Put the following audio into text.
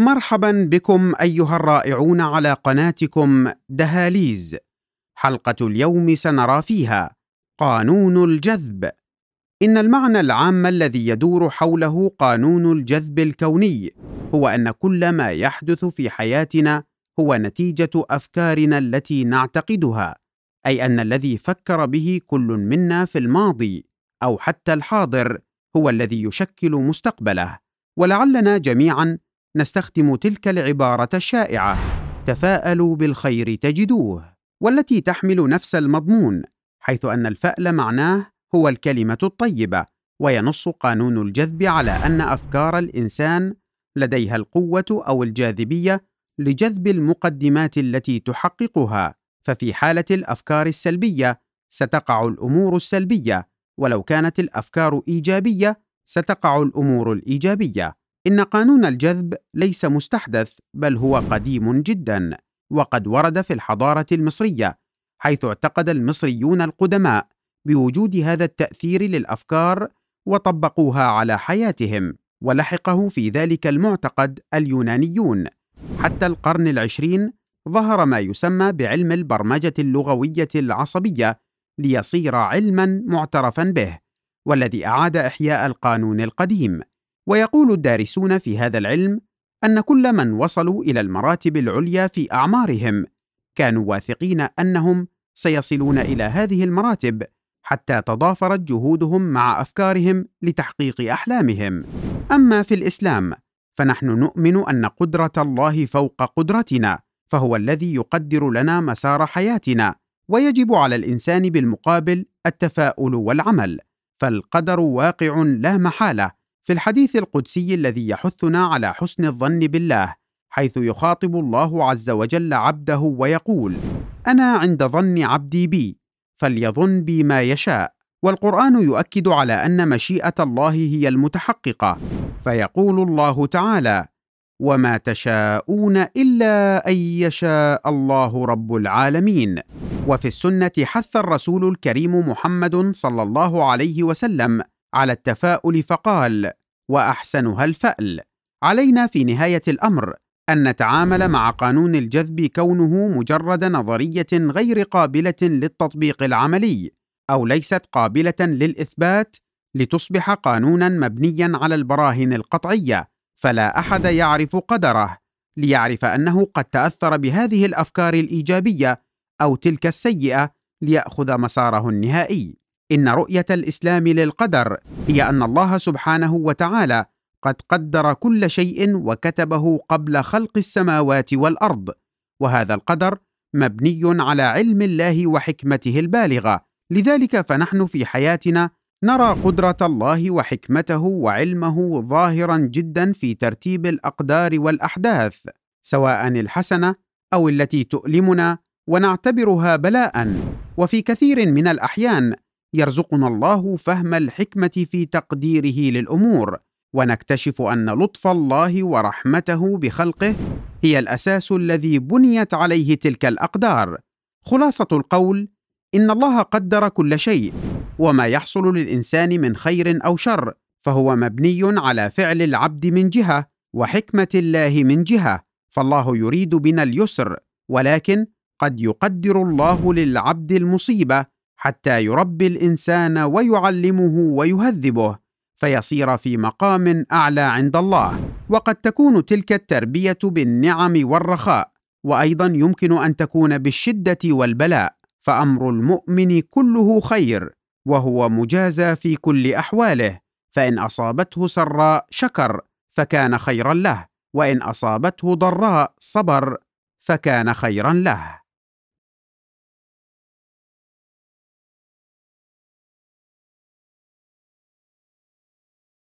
مرحبا بكم ايها الرائعون على قناتكم دهاليز حلقه اليوم سنرى فيها قانون الجذب ان المعنى العام الذي يدور حوله قانون الجذب الكوني هو ان كل ما يحدث في حياتنا هو نتيجه افكارنا التي نعتقدها اي ان الذي فكر به كل منا في الماضي او حتى الحاضر هو الذي يشكل مستقبله ولعلنا جميعا نستخدم تلك العبارة الشائعة تفاءلوا بالخير تجدوه والتي تحمل نفس المضمون حيث أن الفأل معناه هو الكلمة الطيبة وينص قانون الجذب على أن أفكار الإنسان لديها القوة أو الجاذبية لجذب المقدمات التي تحققها ففي حالة الأفكار السلبية ستقع الأمور السلبية ولو كانت الأفكار إيجابية ستقع الأمور الإيجابية إن قانون الجذب ليس مستحدث بل هو قديم جدا وقد ورد في الحضارة المصرية حيث اعتقد المصريون القدماء بوجود هذا التأثير للأفكار وطبقوها على حياتهم ولحقه في ذلك المعتقد اليونانيون حتى القرن العشرين ظهر ما يسمى بعلم البرمجة اللغوية العصبية ليصير علما معترفا به والذي أعاد إحياء القانون القديم ويقول الدارسون في هذا العلم أن كل من وصلوا إلى المراتب العليا في أعمارهم كانوا واثقين أنهم سيصلون إلى هذه المراتب حتى تضافرت جهودهم مع أفكارهم لتحقيق أحلامهم. أما في الإسلام فنحن نؤمن أن قدرة الله فوق قدرتنا، فهو الذي يقدر لنا مسار حياتنا، ويجب على الإنسان بالمقابل التفاؤل والعمل، فالقدر واقع لا محالة، في الحديث القدسي الذي يحثنا على حسن الظن بالله حيث يخاطب الله عز وجل عبده ويقول انا عند ظن عبدي بي فليظن بي ما يشاء والقران يؤكد على ان مشيئه الله هي المتحققه فيقول الله تعالى وما تشاءون الا ان يشاء الله رب العالمين وفي السنه حث الرسول الكريم محمد صلى الله عليه وسلم على التفاؤل فقال واحسنها الفال علينا في نهايه الامر ان نتعامل مع قانون الجذب كونه مجرد نظريه غير قابله للتطبيق العملي او ليست قابله للاثبات لتصبح قانونا مبنيا على البراهين القطعيه فلا احد يعرف قدره ليعرف انه قد تاثر بهذه الافكار الايجابيه او تلك السيئه لياخذ مساره النهائي إن رؤية الإسلام للقدر هي أن الله سبحانه وتعالى قد قدر كل شيء وكتبه قبل خلق السماوات والأرض، وهذا القدر مبني على علم الله وحكمته البالغة، لذلك فنحن في حياتنا نرى قدرة الله وحكمته وعلمه ظاهرا جدا في ترتيب الأقدار والأحداث، سواء الحسنة أو التي تؤلمنا ونعتبرها بلاء، وفي كثير من الأحيان يرزقنا الله فهم الحكمه في تقديره للامور ونكتشف ان لطف الله ورحمته بخلقه هي الاساس الذي بنيت عليه تلك الاقدار خلاصه القول ان الله قدر كل شيء وما يحصل للانسان من خير او شر فهو مبني على فعل العبد من جهه وحكمه الله من جهه فالله يريد بنا اليسر ولكن قد يقدر الله للعبد المصيبه حتى يربي الانسان ويعلمه ويهذبه فيصير في مقام اعلى عند الله وقد تكون تلك التربيه بالنعم والرخاء وايضا يمكن ان تكون بالشده والبلاء فامر المؤمن كله خير وهو مجازى في كل احواله فان اصابته سراء شكر فكان خيرا له وان اصابته ضراء صبر فكان خيرا له